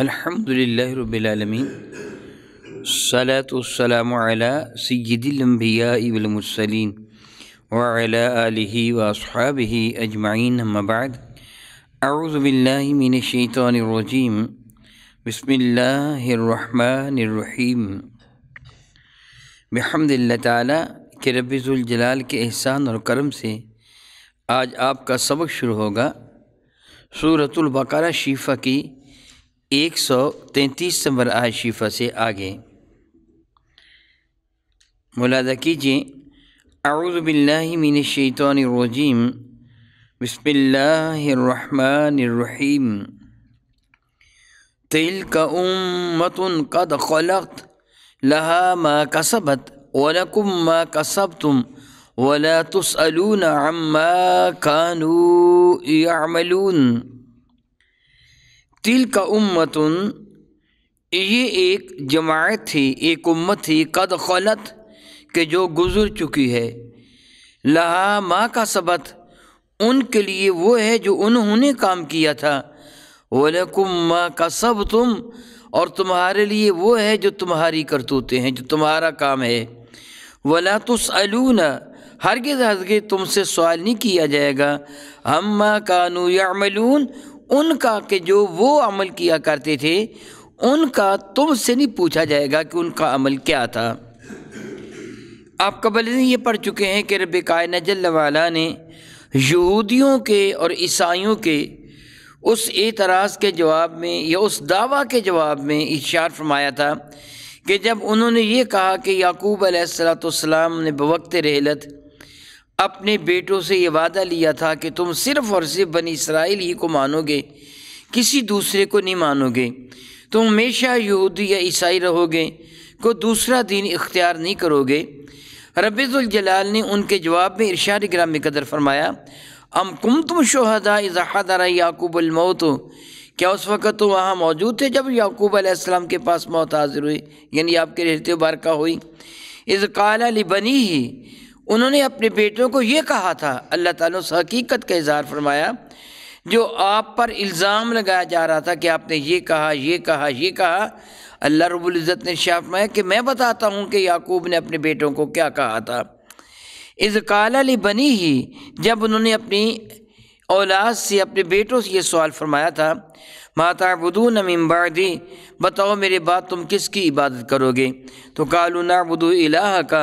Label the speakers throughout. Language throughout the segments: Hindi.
Speaker 1: अल्हम्दुलिल्लाह सलातम सैदिलम्बिया इबलमसलिन वली वासहाब अजमाइन मबाद अरुज़बिल्लिमिनशैतरजीम बसमीम बहमदिल्ला ताली के रबीज़ुलजलाल के एहसान और करम से आज आपका सबक शुरू होगा सूरतुल्बकरा शीफ़ा की एक सौ तैंतीस नंबर आशिफा से आगे मुलादा कीजिए अरुबिल्लिमिनशैतरजीम बसमिल्लाम तिल का उम्मतन कद खलत लहा मा कसबत वलकुम मा कसब तुम वला तुसलून अम्मा कानू यामलून तिल का उम्मतन ये एक जमायत थी एक उम्मत थी कद खलत के जो गुज़र चुकी है लहा माँ का सबक उनके लिए वो है जो उन्होंने काम किया था कुम माँ का सब तुम और तुम्हारे लिए वो है जो तुम्हारी करतूते हैं जो तुम्हारा काम है वला न हरगज हरगे तुमसे सवाल नहीं किया जाएगा हम माँ कानू यामलून उनका के जो वो अमल किया करते थे उनका तुमसे नहीं पूछा जाएगा कि उनका अमल क्या था आप कबल ये पढ़ चुके हैं कि रब कायन ने यहूदियों के और ईसाइयों के उस एतराज़ के जवाब में या उस दावा के जवाब में इशार फरमाया था कि जब उन्होंने ये कहा कि याकूब आसलाम ने बवक्त रहलत अपने बेटों से ये वादा लिया था कि तुम सिर्फ़ और सिर्फ बनी इसराइल ही को मानोगे किसी दूसरे को नहीं मानोगे तुम हमेशा यहूदी या ईसाई रहोगे को दूसरा दिन इख्तियार नहीं करोगे रबीज़ुलजलाल ने उनके जवाब में इरशाद ग्राम कदर फरमाया अम कुम तुम शहदा इज़ादारा याकूबलमौत क्या उस वक़्त तो वहाँ मौजूद थे जब याकूब आसमाम के पास मौत हाजिर हुई यानी आपके रहते बारका हुई इज़ काला बनी ही उन्होंने अपने बेटों को ये कहा था अल्लाह ताला उस हकीकत का इजहार फरमाया जो आप पर इल्ज़ाम लगाया जा रहा था कि आपने ये कहा ये कहा ये कहा अल्लाह रबुल्ज़त ने शाफमाया कि मैं बताता हूँ कि याकूब ने अपने बेटों को क्या कहा था अली बनी ही जब उन्होंने अपनी औलाद से अपने बेटों से ये सवाल फरमाया था माता बदू दी बताओ मेरे बाद तुम किसकी इबादत करोगे तो कालू नाबुदू इलाह का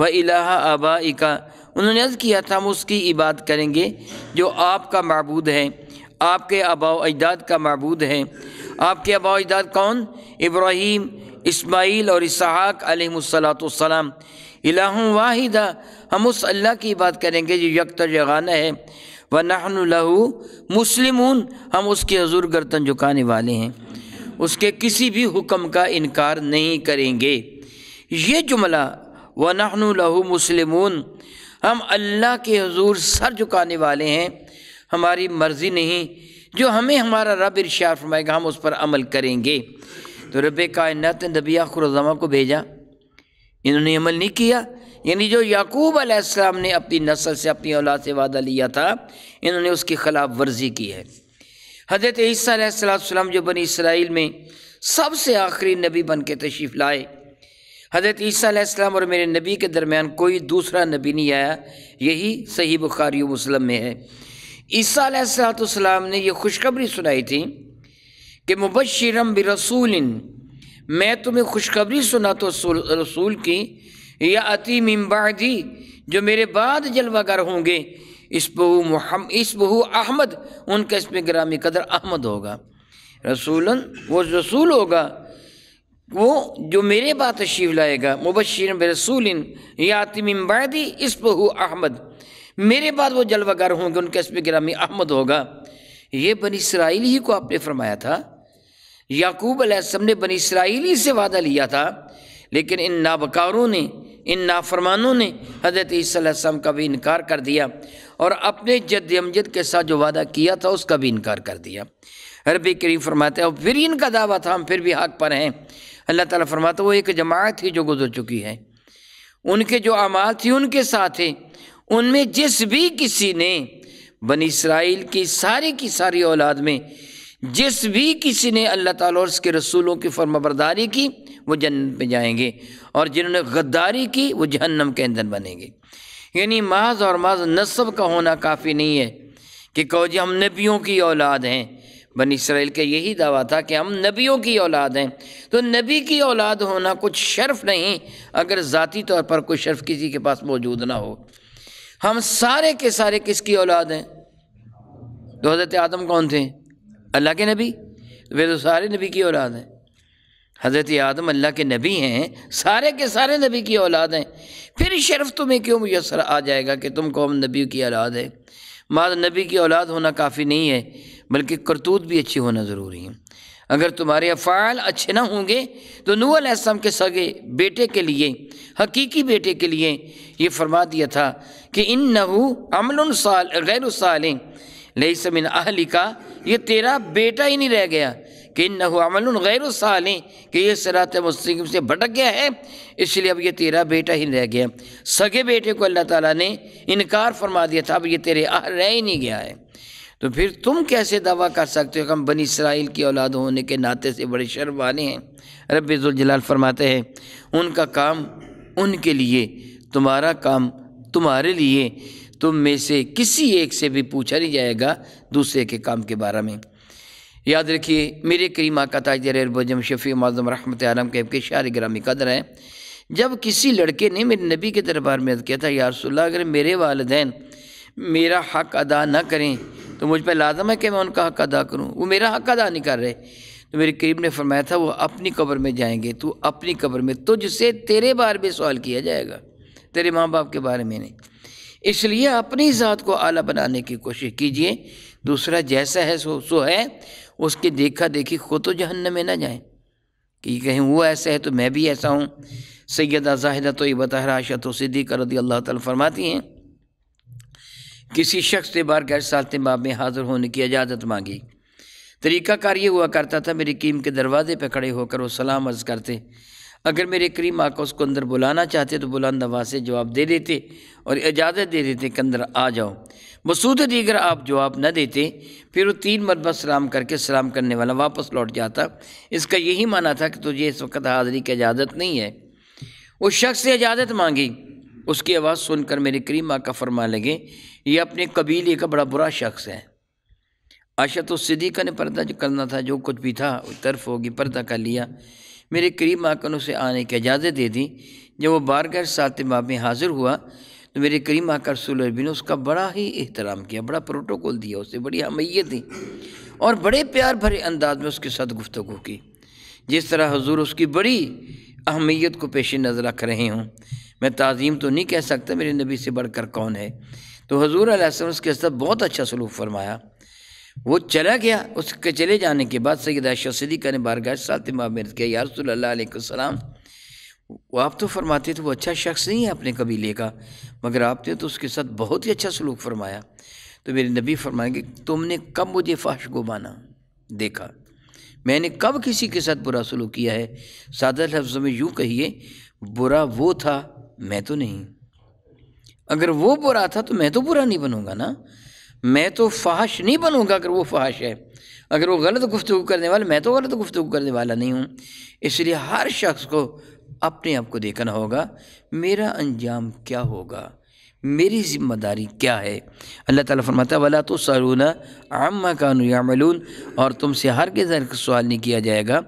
Speaker 1: व इलाह आबाई का उन्होंने अर्ज़ किया था हम उसकी इबाद करेंगे जो आपका मबूद है आपके आबा अजदाद का मबूद है आपके आबा अजदाद कौन इब्राहीम इसमाइल और इसहाक अलैहिस्सलाम इलाह वाहिदा हम उस अल्लाह की बात करेंगे जो यक जगाना है व नाहन लहू मुस्लिम हम उसके हजूर गर्तन झुकाने वाले हैं उसके किसी भी हुक्म का इनकार नहीं करेंगे ये जुमला व नहन लहू मुसलिम हम अल्लाह के हजूर सर झुकाने वाले हैं हमारी मर्ज़ी नहीं जो हमें हमारा रब इर्शार फरमाएगा हम उस पर अमल करेंगे तो रब कायनत ने नबी खुरजमा को भेजा इन्होंने अमल नहीं किया यानी जो याकूब आसमाम ने अपनी नस्ल से अपनी औलाद से वादा लिया था इन्होंने उसकी खिलाफ वर्जी की है हजरत ईसा जो बनी इसराइल में सबसे आखिरी नबी बन के तशीफ़ लाए हज़रत ईसीम और मेरे नबी के दरमियान कोई दूसरा नबी नहीं आया यही सही बुखारी मुसलम में है ईसीम ने यह खुशखबरी सुनाई थी कि मुबशरम रसूल मैं तुम्हें खुशखबरी सुना तो रसूल की या अति मम्बादी जो मेरे बाद जलवागर होंगे इस बहू महम इस बहू अहमद उनका इसमें ग्रामी कदर अहमद होगा रसूलन वो रसूल होगा वो जो मेरे बात तशीव लाएगा मुबशर रसूल यातिम बैदी इस बहू अहमद मेरे बाद वो जलवागर होंगे उनके इसमें ग्रामी अहमद होगा ये बन इसराइल ही को आपने फरमाया था याकूब अलैहिस्सलाम ने बन इसराइल ही से वादा लिया था लेकिन इन नाबकारों ने इन नाफरमानों ने हजरत ईसीम का भी इनकार कर दिया और अपने जद अमजद के साथ जो वादा किया था उसका भी इनकार कर दिया रबी करीम फरमाते हैं और फिर इनका दावा था हम फिर भी हक पर हैं अल्लाह ताला फरमाता वो एक जमात थी जो गुजर चुकी है उनके जो अमाल थी उनके साथ हैं उनमें जिस भी किसी ने बन इसराइल की सारी की सारी औलाद में जिस भी किसी ने अल्लाह ताला और उसके रसूलों की फर्माबरदारी की वो जन्नत में जाएंगे और जिन्होंने गद्दारी की वो जहन्नम के अंदर बनेंगे यानी माज और माज नस्ब का होना काफ़ी नहीं है कि कहो जी हम नबियों की औलाद हैं बन इसराइल का यही दावा था कि हम नबियों की औलाद हैं तो नबी की औलाद होना कुछ शर्फ नहीं अगर ज़ाती तौर पर कोई शर्फ किसी के पास मौजूद ना हो हम सारे के सारे किसकी औलाद हैं तो हज़रत आदम कौन थे अल्लाह के नबी वे तो सारे नबी की औलाद हैं हज़रत आदम अल्लाह के नबी हैं सारे के सारे नबी की औलाद हैं फिर शर्फ तुम्हें क्यों मुयसर आ जाएगा कि तुम कौम नबी की औलाद है माद तो नबी की औलाद होना काफ़ी नहीं है बल्कि करतूत भी अच्छी होना ज़रूरी है अगर तुम्हारे अफ़ाल अच्छे ना होंगे तो नू असम के सगे बेटे के लिए हकीकी बेटे के लिए ये फरमा दिया था कि इन नहू अमल साल गैर साल लई समिन अहली का ये तेरा बेटा ही नहीं रह गया कि न अमल गैर साल कि ये सरात मुस्तम से भटक गया है इसलिए अब ये तेरा बेटा ही रह गया सगे बेटे को अल्लाह ताला ने इनकार फरमा दिया था अब ये तेरे आह रह ही नहीं गया है तो फिर तुम कैसे दावा कर सकते हो कि हम बनी इसराइल की औलाद होने के नाते से बड़े शर्म वाले हैं रबाल फरमाते हैं उनका काम उनके लिए तुम्हारा काम तुम्हारे लिए तुम में से किसी एक से भी पूछा नहीं जाएगा दूसरे के काम के बारे में याद रखिए मेरे करीमा का ताजर बजम शफ़ी माजम रहमत आलम कैब के शार ग्रामी कदर हैं जब किसी लड़के ने मेरे नबी के दरबार में किया था यारसोल्ला अगर मेरे वालदेन मेरा हक अदा ना करें तो मुझ पर लाजम है कि मैं उनका हक अदा करूँ वो मेरा हक अदा नहीं कर रहे तो मेरे करीब ने फरमाया था वो अपनी कब्र में जाएंगे तू अपनी कब्र में तुझसे तेरे बारे में सवाल किया जाएगा तेरे माँ बाप के बारे में नहीं इसलिए अपनी ज़ात को आला बनाने की कोशिश कीजिए दूसरा जैसा है सो सो है उसके देखा देखी खो तो जहन्न में ना जाए कि कहीं वो ऐसा है तो मैं भी ऐसा हूँ सैदा जाहिदा तो ये तो सिद्दी कर रदी अल्लाह तरमाती फरमाती हैं किसी शख्स से बार गैर सालते बाब में हाज़िर होने की इजाज़त मांगी तरीक़ाकार ये हुआ करता था मेरी कीम के दरवाज़े पर खड़े होकर वो सलाम अर्ज़ करते अगर मेरे करीम आका उसको अंदर बुलाना चाहते तो बुलंद आवाज़ से जवाब दे देते और इजाज़त दे देते कि अंदर आ जाओ मसूद दीगर आप जवाब न देते फिर वो तीन मरबा सलाम करके सलाम करने वाला वापस लौट जाता इसका यही माना था कि तुझे इस वक्त हाज़री की इजाज़त नहीं है उस शख्स से इजाज़त मांगी उसकी आवाज़ सुनकर मेरे करीम आका फरमा लगे ये अपने कबीले का बड़ा बुरा शख्स है आशा तो सिद्दीका ने पर्दा जो करना था जो कुछ भी था तरफ होगी पर्दा कर लिया मेरे करीब आकर उसे आने की इजाज़त दे दी जब वो बार सात सातबाब में हाज़िर हुआ तो मेरे करीम आकर सुलबी ने उसका बड़ा ही एहतराम किया बड़ा प्रोटोकॉल दिया उसे बड़ी हमीयत दी और बड़े प्यार भरे अंदाज में उसके साथ गुफ्तु की जिस तरह हजूर उसकी बड़ी अहमियत को पेश नज़र रख रहे हों मैं तज़ीम तो नहीं कह सकता मेरे नबी से बढ़कर कौन है तो हजूर उसके साथ बहुत अच्छा सलूक फरमाया वो चला गया उसके चले जाने के बाद सैद आशा सदीक़ा ने बारगाह सातिमा में किया या रसोल्लाम आप तो फरमाते थे वो अच्छा शख्स नहीं है अपने कबीले का मगर आपने तो उसके साथ बहुत ही अच्छा सलूक फरमाया तो मेरे नबी फरमाएंगे तुमने कब मुझे फाश को माना देखा मैंने कब किसी के साथ बुरा सलूक किया है सादा लफ्ज़ में यूँ कहिए बुरा वो था मैं तो नहीं अगर वो बुरा था तो मैं तो बुरा नहीं बनूंगा ना मैं तो फाहश नहीं बनूँगा अगर वो फाहश है अगर वो गलत गुफ्तु करने वाला मैं तो गलत गुफ्तु करने वाला नहीं हूँ इसलिए हर शख्स को अपने आप को देखना होगा मेरा अंजाम क्या होगा मेरी ज़िम्मेदारी क्या है अल्लाह ताला फरमाता वाला तो सरूना आम कानू यामलून और तुमसे हर के जर सवाल नहीं किया जाएगा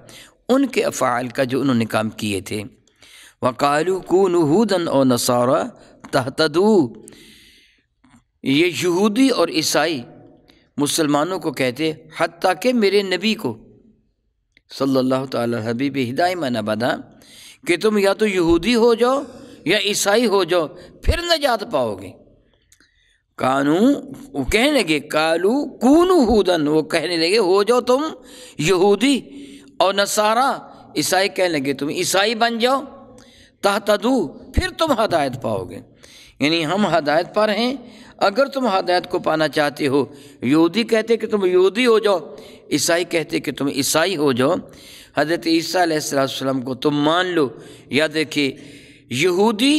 Speaker 1: उनके अफ़ाल का जो उन्होंने काम किए थे वकालू कू हूदन और नसारा तहतदू ये यहूदी और ईसाई मुसलमानों को कहते हती के मेरे नबी को सल्लल्लाहु ताला हबीब हिदाय बदा कि तुम या तो यहूदी हो जाओ या ईसाई हो जाओ फिर नजात पाओगे कानू वो कहने लगे कालू कून हूदन वो कहने लगे हो जाओ तुम यहूदी और नसारा ईसाई कहने लगे तुम ईसाई बन जाओ तहतदू फिर तुम हदायत पाओगे यानी हम हदायत पर हैं अगर तुम हदायत को पाना चाहते हो यहूदी कहते कि तुम यहूदी हो जाओ ईसाई कहते कि तुम ईसाई हो जाओ हजरत ईसा आसमाम को तुम मान लो या देखिए यहूदी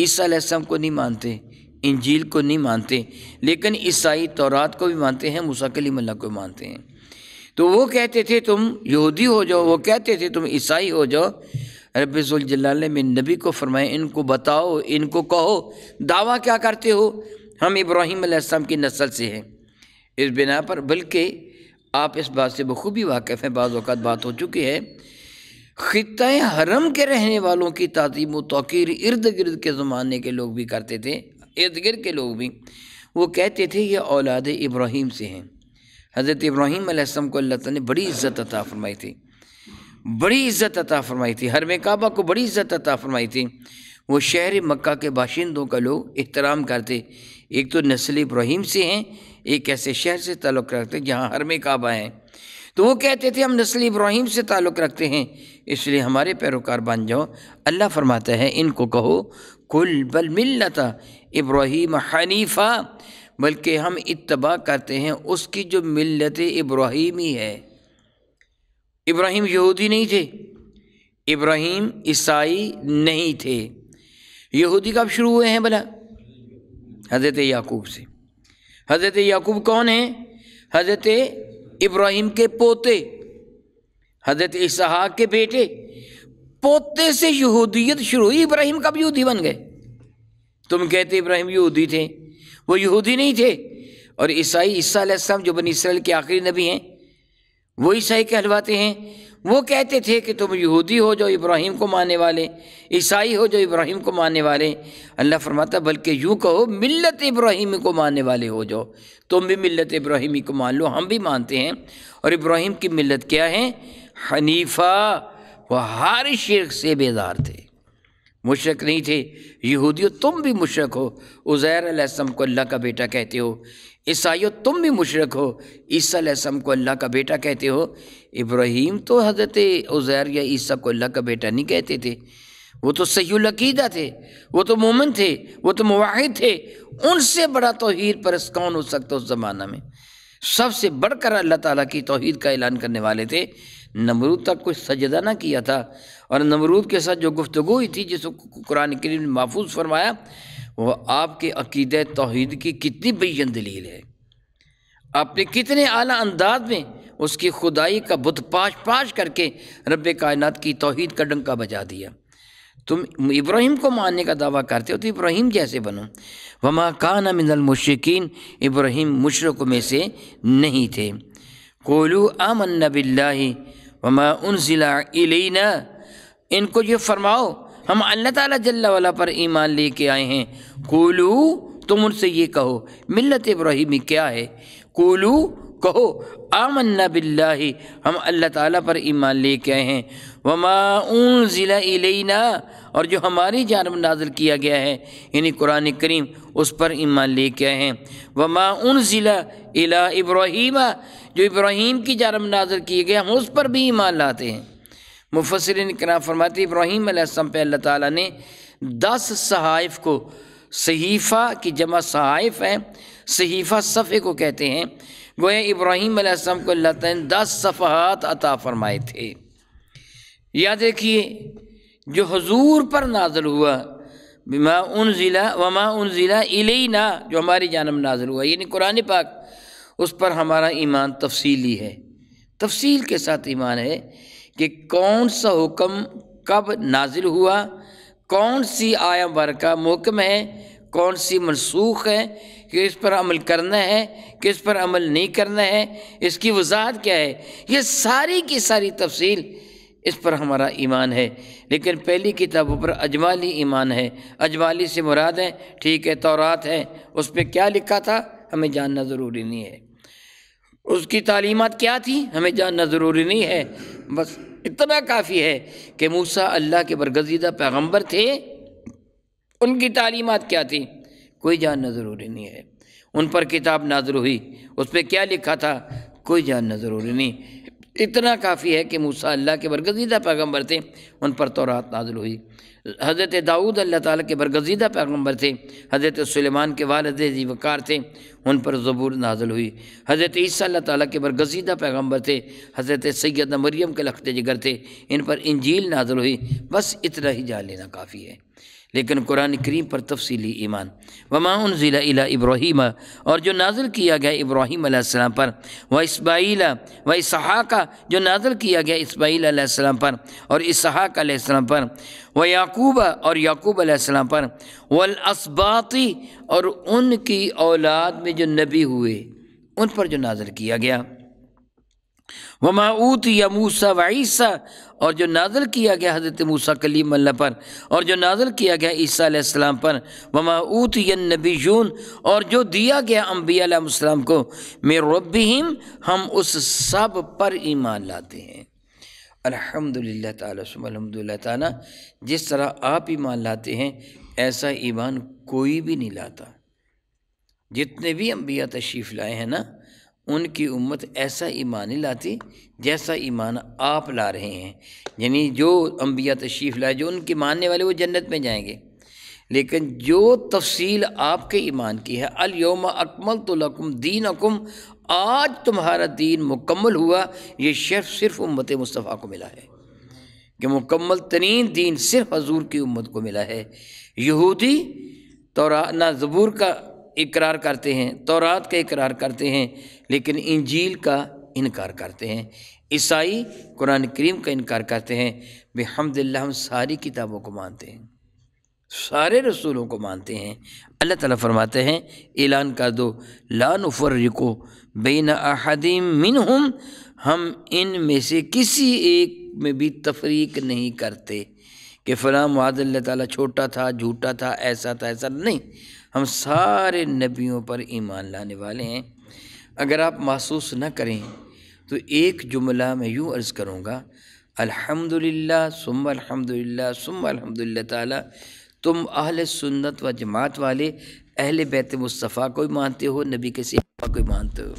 Speaker 1: ईसा को नहीं मानते इंजील को नहीं मानते लेकिन ईसाई तौरात को भी मानते हैं मल्ला को मानते हैं तो वो कहते थे तुम यहूदी हो जाओ वो कहते थे तुम ईसाई हो जाओ रबीजुलजलाल में नबी को फरमाए इनको बताओ इनको कहो दावा क्या करते हो हम इब्राहिम आसमाम की नस्ल से हैं इस बिना पर बल्कि आप इस बात से बखूबी वाकिफ़ हैं बाज़ अवत बात हो चुकी है ख़त्े हरम के रहने वालों की तज़ीम तोकीर इर्द गिर्द के ज़माने के लोग भी करते थे इर्द गिर्द के लोग भी वो कहते थे ये औलाद इब्राहिम से हैं हज़रत इब्राहिम आसम को अल्लाह ताला ने बड़ी इज़्ज़त अता फरमाई थी बड़ी इज़्ज़त अता फरमाई थी हरम काबा को बड़ी इज़्ज़त अता फरमाई थी वो शहर मक्का के बाशिंदों का लोग एहतराम करते एक तो नस्ल इब्राहिम से हैं एक ऐसे शहर से ताल्लुक़ रखते जहाँ हर में काबा हैं तो वो कहते थे हम नस्ल इब्राहिम से ताल्लुक़ रखते हैं इसलिए हमारे पैरोकार बन जाओ अल्लाह फरमाता है इनको कहो कुल बल मिलता इब्राहिम हनीफ़ा बल्कि हम इतबा करते हैं उसकी जो मिलत ही है इब्राहिम यहूदी नहीं थे इब्राहिम ईसाई नहीं थे यहूदी कब शुरू हुए हैं भला हज़रत याकूब से हज़रत याकूब कौन है हज़रत इब्राहिम के पोते हज़रत इसहाक के बेटे पोते से यहूदियत शुरू हुई इब्राहिम कब यहूदी बन गए तुम कहते इब्राहिम यहूदी थे वो यहूदी नहीं थे और ईसाई ईसा जो बन इसराइल के आखिरी नबी हैं वो ईसाई कहलवाते हैं वो कहते थे कि तुम यहूदी हो जो इब्राहिम को मानने वाले ईसाई हो जो इब्राहिम को मानने वाले अल्लाह फरमाता बल्कि यूँ कहो मिलत इब्राहिम को मानने वाले हो जाओ तुम भी मिलत इब्राहिमी को मान लो हम भी मानते हैं और इब्राहिम की मिलत क्या है हनीफा वह हर शिर से बेजार थे मुशरक नहीं थे यहूदियों तुम भी मुशरक हो उज़ैर अलैहिस्सलाम को अल्लाह का बेटा कहते हो ईसाइयो तुम भी मुशरक हो ईसा लहसम को अल्लाह का बेटा कहते हो इब्राहीम तो हज़रत उज़ैर या ईसा को अल्लाह का बेटा नहीं कहते थे वो तो सैलकीदा थे वो तो मोमन थे वो तो मुवाहिद थे उनसे बड़ा तोहद परस कौन हो सकता उस ज़माना में सबसे बढ़कर अल्लाह ताला की तोहद का ऐलान करने वाले थे नमरूद तक कोई सजदा ना किया था और नमरूद के साथ जो गुफ्तगु हुई थी जिसको कुरान करीम ने महफूज फरमाया वह आपके अकीद तोहद की कितनी बैन दलील है आपने कितने अली अंदाज में उसकी खुदाई का बुत पाश पाश करके रब कायन की तोहद का डंका बजा दिया तुम इब्राहिम को मानने का दावा करते हो तो इब्राहिम जैसे बनो वमा कान मिनलमशिकीन इब्राहिम मुशरक में से नहीं थे कोलू अमन बिल्ला वमा उन ज़िला इनको ये फरमाओ हम अल्लाह ताला जल्ला वाला पर ईमान लेके आए हैं कोलू तुम उनसे ये कहो मिल्लत इब्राहिम क्या है कोलू कहो आमन्ना बिल्लाहि हम अल्लाह ताला पर ईमान लेके आए हैं वमा ऊन ज़िला और जो हमारी जानब नाजिल किया गया है यानी कुरान करीम उस पर ईमान लेके आए हैं वमा उन ज़िला इला जो इब्राहिम की जानब नाजिल किए गए हम उस पर भी ईमान लाते हैं मुफसरिन कराम फरमाती इब्राहिम आसम पे अल्लाह ताला ने दस सहाइफ को सहीफ़ा की जमा सहाइफ है सहीफ़ा सफ़े को कहते हैं गोया इब्राहीम आसम को अल्लाह तला ने दस सफ़ात अता फरमाए थे याद रखिए जो हजूर पर नाजल हुआ बिमा उन ज़िला वमा उन ज़िला ना जो हमारी जानब नाजल हुआ यानी कुरान पाक उस पर हमारा ईमान तफसीली है तफसील के साथ ईमान है कि कौन सा हुक्म कब नाजिल हुआ कौन सी आया का मोकम है कौन सी मनसूख है कि इस पर अमल करना है किस पर अमल नहीं करना है इसकी वजाहत क्या है ये सारी की सारी तफसील इस पर हमारा ईमान है लेकिन पहली किताबों पर अजमाली ईमान है अजमाली से मुराद है ठीक है तौरात है उस पर क्या लिखा था हमें जानना ज़रूरी नहीं है उसकी तालीमत क्या थी हमें जानना ज़रूरी नहीं है बस इतना काफ़ी है कि मूसा अल्लाह के बरगजीदा पैगंबर थे उनकी तालीमत क्या थी कोई जानना ज़रूरी नहीं है उन पर किताब नाजर हुई उस पर क्या लिखा था कोई जानना ज़रूरी नहीं इतना काफ़ी है कि मूसा अल्लाह के बरगजीदा पैगम्बर थे उन पर तोरात नाजुल हुई हज़रत दाऊद अल्लाह ताला के बरगजीदा पैगम्बर थे हज़रत सुलेमान के वालद जीवकार थे उन पर ज़बूर नाजुल हुई हज़रत ईसा अल्लाह ताला के बरगजीदा पैगम्बर थे हज़रत सैद मरियम के लखते जिगर थे इन पर इंजील नाजुल हुई बस इतना ही जान लेना काफ़ी है लेकिन कुरान करीम पर तफसली ईमान वमा उन ज़िला इला इब्राहिम और जो नाजिल किया गया इब्राहिम आसमाम पर व इसबाइल व इसहा जो नाजिल किया गया इसबाइल आसमाम पर और इसहाकाम पर व याकूब और याकूब आसमाम पर वल और उनकी औलाद में जो नबी हुए उन पर जो नाजिल किया गया वमाऊत या मूसा व ईसा और जो नाजल किया गया हज़रत मूसा कलीम अल्लाह पर और जो नाजल किया गया ईसा पर वमाऊत यन नबी जून और जो दिया गया अम्बियालाम को मेर रबीम हम उस सब पर ईमान लाते हैं अल्हम्दुलिल्लाह ताला अलहमदिल्ला जिस तरह आप ईमान लाते हैं ऐसा ईमान कोई भी नहीं लाता जितने भी अम्बिया तशरीफ़ लाए हैं ना उनकी उम्मत ऐसा ईमान नहीं लाती जैसा ईमान आप ला रहे हैं यानी जो अम्बिया तशीफ़ लाए जो उनके मानने वाले वो जन्नत में जाएंगे लेकिन जो तफसील आपके ईमान की है अलयोम अकमल तो लकुम दीन अकुम आज तुम्हारा दीन मुकम्मल हुआ ये शर्फ सिर्फ उम्मत मुस्तफ़ा को मिला है कि मुकम्मल तरीन दीन सिर्फ हजूर की उम्मत को मिला है यहूदी तो ना जबूर का इकरार करते हैं तोरात का इकरार करते हैं लेकिन इंजील का इनकार करते हैं ईसाई कुरान करीम का इनकार करते हैं बेहमदिल्ला हम सारी किताबों को मानते हैं सारे रसूलों को मानते हैं अल्लाह ताला फरमाते हैं ऐलान कर दो लान फर्रिको बेन अहदीम मिन हम हम इन में से किसी एक में भी तफरीक नहीं करते कि फ़लाँ माद अल्लाह ताला छोटा था झूठा था ऐसा था ऐसा नहीं हम सारे नबियों पर ईमान लाने वाले हैं अगर आप महसूस न करें तो एक जुमला मैं यूँ अर्ज़ करूँगा अल्हम्दुलिल्लाह सुम अल्हम्दुलिल्लाह सुम अल्हम्दुलिल्लाह ताला तुम अहल सुन्नत व जमात वाले अहल बैत मुस्तफ़ा को भी मानते हो नबी के सिवा को भी मानते हो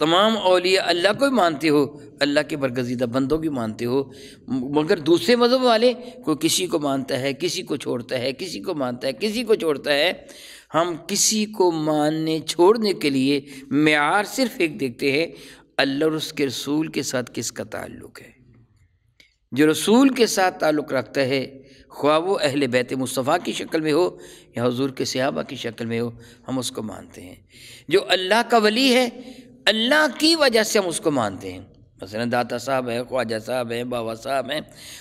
Speaker 1: तमाम अलिया अल्लाह को भी मानते हो अल्लाह के बरगजीदा बंदों की मानते हो मगर दूसरे मज़हब वाले कोई किसी को मानता है किसी को छोड़ता है किसी को मानता है किसी को छोड़ता है हम किसी को मानने छोड़ने के लिए मैार सिर्फ एक देखते हैं अल्लाह और उसके रसूल के साथ किसका ताल्लुक़ है जो रसूल के साथ ताल्लुक़ रखता है ख्वा वो अहल बैत मुस्तफ़ा की शक्ल में हो या हजूर के सहाबा की शक्ल में हो हम उसको मानते हैं जो अल्लाह का वली है अल्लाह की वजह से हम उसको मानते हैं मसलन दाता साहब हैं ख्वाजा साहब हैं बाबा साहब हैं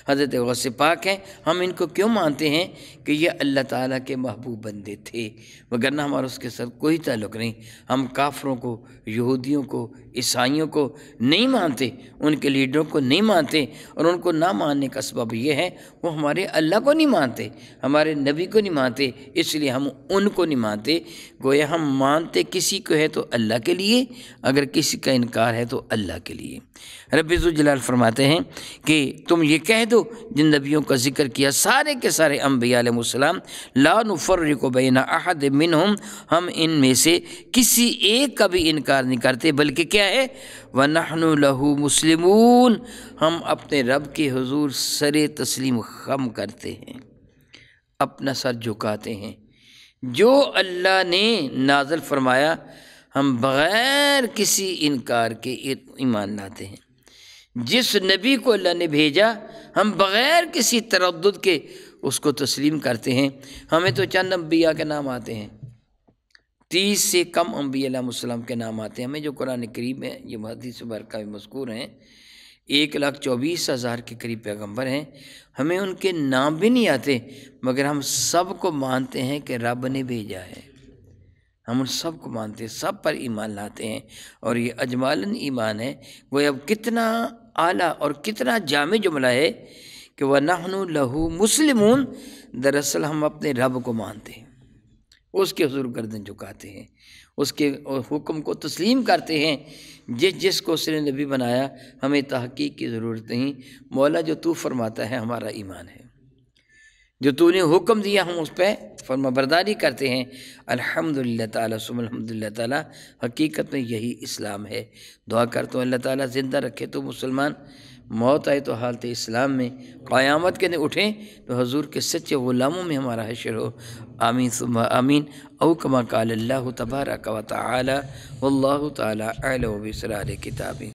Speaker 1: हज़रत गौस हैं हम इनको क्यों मानते हैं कि ये अल्लाह ताला के महबूब बंदे थे वगरना हमारा उसके साथ कोई ताल्लुक़ नहीं हम काफरों को यहूदियों को ईसाइयों को नहीं मानते उनके लीडरों को नहीं मानते और उनको ना मानने का सबब ये है वो हमारे अल्लाह को नहीं मानते हमारे नबी को नहीं मानते इसलिए हम उनको नहीं मानते गोया हम मानते किसी को है तो अल्लाह के लिए अगर किसी का इनकार है तो अल्लाह के लिए रबीज़ुजलाल फरमाते हैं कि तुम ये कह दो जिन नबियों का जिक्र किया सारे के सारे अम्बियालम को बैना अहद मिन हम हम इन में से किसी एक का भी इनकार नहीं करते बल्कि क्या है व नहन लहू मुसलमून हम अपने रब के हजूर सर तस्लीम खम करते हैं अपना सर झुकाते हैं जो अल्लाह ने नाजल फरमाया हम बग़ैर किसी इनकार के ईमान लाते हैं जिस नबी को अल्लाह ने भेजा हम बग़ैर किसी तरद के उसको तस्लीम करते हैं हमें तो चंद अम्बिया के नाम आते हैं तीस से कम अम्बियाम के नाम आते हैं हमें जो कुरान करीब है ये हदीस बरका में मशहूर हैं एक लाख चौबीस हज़ार के करीब पैगंबर हैं हमें उनके नाम भी नहीं आते मगर हम सब को मानते हैं कि रब ने भेजा है हम उन सब को मानते हैं सब पर ईमान लाते हैं और ये अजमालन ईमान है वो अब कितना आला और कितना जाम जुमला है कि वह नहनु लहू मुस्लिम दरअसल हम अपने रब को मानते हैं उसके हजूर गर्दन झुकाते हैं उसके हुक्म को तस्लीम करते हैं जिस जिस को उसने नबी बनाया हमें तहकीक की ज़रूरत नहीं मौला जो तू फरमाता है हमारा ईमान है जो तूने हुक्म दिया हम उस पर फर्माबरदारी करते हैं अल्हम्दुलिल्लाह ताला सुबहमदिल्ला ताला हकीकत में यही इस्लाम है दुआ करता तो हूँ अल्लाह ताला ज़िंदा रखे तो मुसलमान मौत आए तो हालत इस्लाम में क़यामत के दिन उठें तो हजूर के सच्चे ग़ुलामों में हमारा हशर हो आमीन सुबह आमीन औ कमा काल्ला तबारक व ताली वल्ला तबसरार